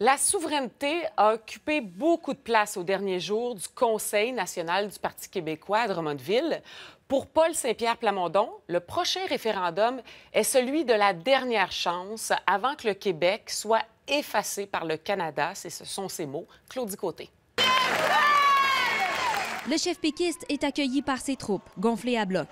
La souveraineté a occupé beaucoup de place au dernier jour du Conseil national du Parti québécois à Drummondville. Pour Paul Saint-Pierre Plamondon, le prochain référendum est celui de la dernière chance avant que le Québec soit effacé par le Canada. Ce sont ses mots. Claudie Côté. Le chef piquiste est accueilli par ses troupes, gonflées à bloc.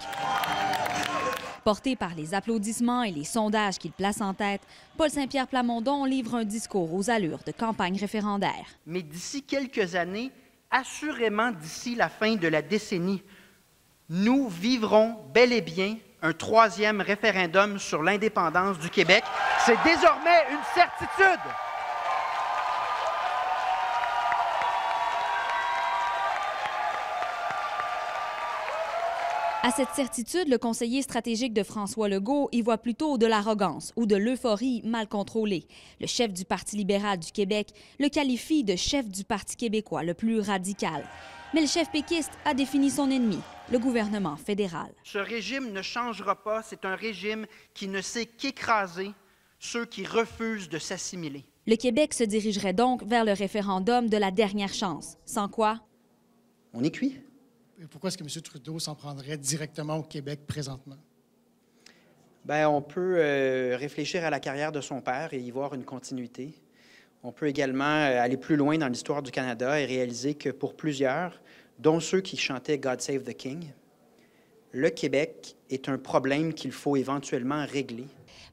Porté par les applaudissements et les sondages qu'il place en tête, Paul Saint-Pierre Plamondon livre un discours aux allures de campagne référendaire. Mais d'ici quelques années, assurément d'ici la fin de la décennie, nous vivrons bel et bien un troisième référendum sur l'indépendance du Québec. C'est désormais une certitude. À cette certitude, le conseiller stratégique de François Legault y voit plutôt de l'arrogance ou de l'euphorie mal contrôlée. Le chef du Parti libéral du Québec le qualifie de chef du Parti québécois le plus radical. Mais le chef péquiste a défini son ennemi, le gouvernement fédéral. Ce régime ne changera pas. C'est un régime qui ne sait qu'écraser ceux qui refusent de s'assimiler. Le Québec se dirigerait donc vers le référendum de la dernière chance, sans quoi... On est cuit pourquoi est-ce que M. Trudeau s'en prendrait directement au Québec présentement? Bien, on peut euh, réfléchir à la carrière de son père et y voir une continuité. On peut également euh, aller plus loin dans l'histoire du Canada et réaliser que pour plusieurs, dont ceux qui chantaient God Save the King, le Québec est un problème qu'il faut éventuellement régler.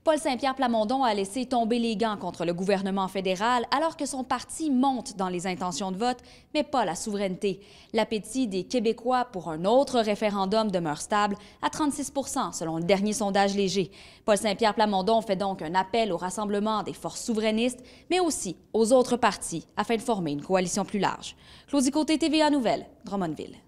Paul Saint-Pierre Plamondon a laissé tomber les gants contre le gouvernement fédéral alors que son parti monte dans les intentions de vote, mais pas la souveraineté. L'appétit des Québécois pour un autre référendum demeure stable à 36 selon le dernier sondage léger. Paul Saint-Pierre Plamondon fait donc un appel au rassemblement des forces souverainistes, mais aussi aux autres partis afin de former une coalition plus large. Claudie Côté, TVA Nouvelles, Drummondville.